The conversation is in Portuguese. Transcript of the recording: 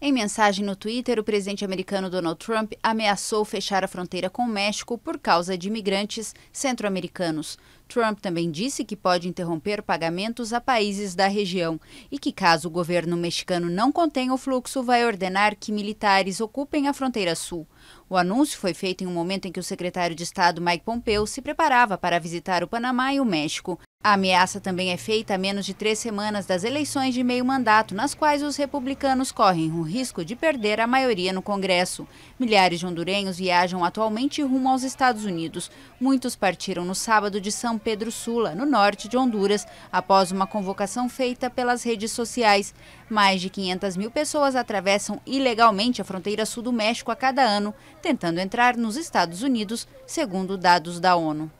Em mensagem no Twitter, o presidente americano Donald Trump ameaçou fechar a fronteira com o México por causa de imigrantes centro-americanos. Trump também disse que pode interromper pagamentos a países da região e que, caso o governo mexicano não contenha o fluxo, vai ordenar que militares ocupem a fronteira sul. O anúncio foi feito em um momento em que o secretário de Estado Mike Pompeo se preparava para visitar o Panamá e o México. A ameaça também é feita a menos de três semanas das eleições de meio mandato, nas quais os republicanos correm o risco de perder a maioria no Congresso. Milhares de hondurenhos viajam atualmente rumo aos Estados Unidos. Muitos partiram no sábado de São são Pedro Sula, no norte de Honduras, após uma convocação feita pelas redes sociais. Mais de 500 mil pessoas atravessam ilegalmente a fronteira sul do México a cada ano, tentando entrar nos Estados Unidos, segundo dados da ONU.